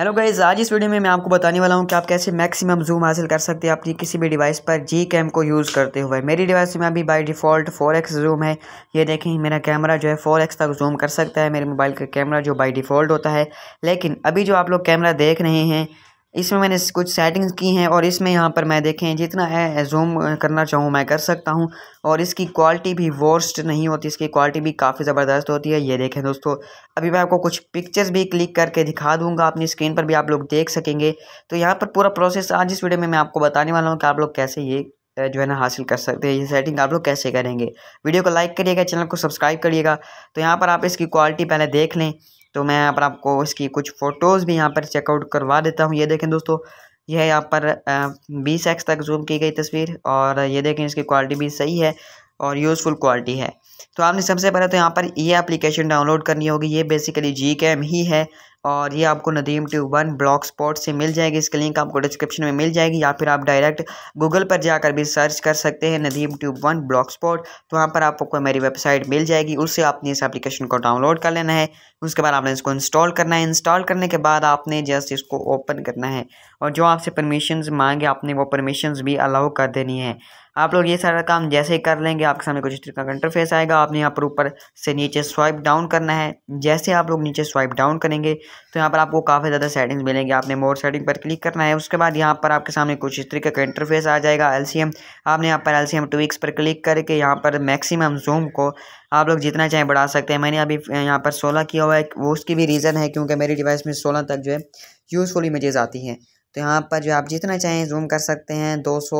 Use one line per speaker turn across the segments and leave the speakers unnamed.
hello guys आज इस video में मैं आपको बताने वाला हूँ कि आप कैसे मैक्सिमम जूम हासिल कर सकते हैं अपनी किसी भी डिवाइस पर जी कैम को यूज़ करते हुए मेरी डिवाइस में अभी बाय डिफ़ॉल्ट 4x जूम है ये देखें मेरा कैमरा जो है 4x तक जूम कर सकता है मेरे मोबाइल का कैमरा जो बाय डिफ़ॉल्ट होता है लेकिन अभी जो आप लोग कैमरा देख रहे हैं इसमें मैंने कुछ सेटिंग्स की हैं और इसमें यहाँ पर मैं देखें जितना है जूम करना चाहूँ मैं कर सकता हूँ और इसकी क्वालिटी भी वर्स्ट नहीं होती इसकी क्वालिटी भी काफ़ी ज़बरदस्त होती है ये देखें दोस्तों अभी मैं आपको कुछ पिक्चर्स भी क्लिक करके दिखा दूँगा अपनी स्क्रीन पर भी आप लोग देख सकेंगे तो यहाँ पर पूरा प्रोसेस आज इस वीडियो में मैं आपको बताने वाला हूँ कि आप लोग कैसे ये जो है ना हासिल कर सकते हैं ये सेटिंग आप लोग कैसे करेंगे वीडियो को लाइक करिएगा चैनल को सब्सक्राइब करिएगा तो यहाँ पर आप इसकी क्वालिटी पहले देख लें तो मैं यहाँ पर आपको इसकी कुछ फ़ोटोज़ भी यहाँ पर चेकआउट करवा देता हूँ ये देखें दोस्तों यह यहाँ पर बीस एक्स तक जूम की गई तस्वीर और ये देखें इसकी क्वालिटी भी सही है और यूज़फुल क्वालिटी है तो आपने सबसे पहले तो यहाँ पर ये एप्लीकेशन डाउनलोड करनी होगी ये बेसिकली जी एम ही है और ये आपको Nadeem two one blogspot से मिल जाएगी इसकी लिंक आपको डिस्क्रिप्शन में मिल जाएगी या फिर आप डायरेक्ट गूगल पर जाकर भी सर्च कर सकते हैं Nadeem two one blogspot तो वहाँ पर आपको मेरी वेबसाइट मिल जाएगी उससे आपने इस एप्लीकेशन को डाउनलोड कर लेना है उसके बाद आपने इसको इंस्टॉल करना है इंस्टॉल करने के बाद आपने जस्ट इसको ओपन करना है और जो आपसे परमिशन मांगे आपने वो परमिशन भी अलाउ कर देनी है आप लोग ये सारा काम जैसे ही कर लेंगे आपके सामने कुछ तरीका का इंटरफेस आएगा आपने यहाँ पर ऊपर से नीचे स्वाइप डाउन करना है जैसे आप लोग नीचे स्वाइप डाउन करेंगे तो यहाँ पर आपको काफ़ी ज़्यादा सेटिंग्स मिलेंगी आपने मोर सेटिंग पर क्लिक करना है उसके बाद यहाँ पर आपके सामने कुछ इस तरीके का इंटरफेस आ जाएगा एल आपने यहाँ पर एल सी पर क्लिक करके यहाँ पर मैक्सिमम जूम को आप लोग जितना चाहें बढ़ा सकते हैं मैंने अभी यहाँ पर सोलह किया हुआ है वो उसकी भी रीज़न है क्योंकि मेरी डिवाइस में सोलह तक जो है यूज़फुल इमेजेस आती हैं तो यहाँ पर जो आप जितना चाहें जूम कर सकते हैं 200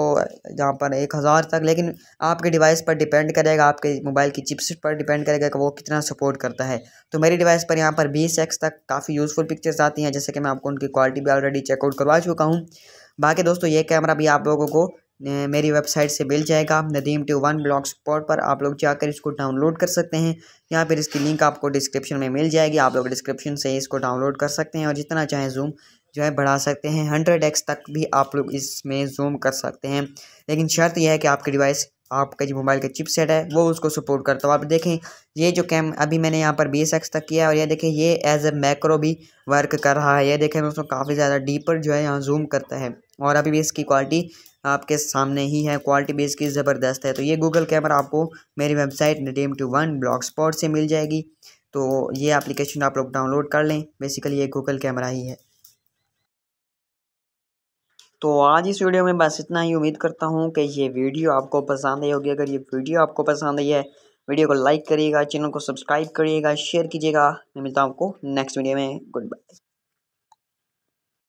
यहाँ पर एक हज़ार तक लेकिन आपके डिवाइस पर डिपेंड करेगा आपके मोबाइल की चिपसेट पर डिपेंड करेगा कि वो कितना सपोर्ट करता है तो मेरी डिवाइस पर यहाँ पर 20x तक काफ़ी यूज़फुल पिक्चर्स आती हैं जैसे कि मैं आपको उनकी क्वालिटी भी ऑलरेडी चेकआउट करवा चुका हूँ बाकी दोस्तों ये कैमरा भी आप लोगों को मेरी वेबसाइट से मिल जाएगा Nadeem two one blogspot पर आप लोग जाकर इसको डाउनलोड कर सकते हैं या फिर इसकी लिंक आपको डिस्क्रिप्शन में मिल जाएगी आप लोग डिस्क्रिप्शन से इसको डाउनलोड कर सकते हैं और जितना चाहें जूम जो है बढ़ा सकते हैं हंड्रेड एक्स तक भी आप लोग इसमें जूम कर सकते हैं लेकिन शर्त यह है कि आपकी डिवाइस आपका जो मोबाइल का चिपसेट है वो उसको सपोर्ट करता हो आप देखें ये जो कैम अभी मैंने यहाँ पर बीस एक्स तक किया है और ये देखें ये एज ए मैक्रो भी वर्क कर रहा है ये देखें उसमें काफ़ी ज़्यादा डीपर जो है यहाँ जूम करता है और अभी भी इसकी क्वालिटी आपके सामने ही है क्वालिटी भी इसकी ज़बरदस्त है तो ये गूगल कैमरा आपको मेरी website Nadeem two one blogspot से मिल जाएगी तो ये एप्लीकेशन आप लोग डाउनलोड कर लें बेसिकली ये गूगल कैमरा ही है तो आज इस वीडियो में बस इतना ही उम्मीद करता हूँ कि ये वीडियो आपको पसंद आई होगी अगर ये वीडियो आपको पसंद आई है वीडियो को लाइक करिएगा चैनल को सब्सक्राइब करिएगा शेयर कीजिएगा मैं मिलता हूँ आपको नेक्स्ट वीडियो में गुड बाय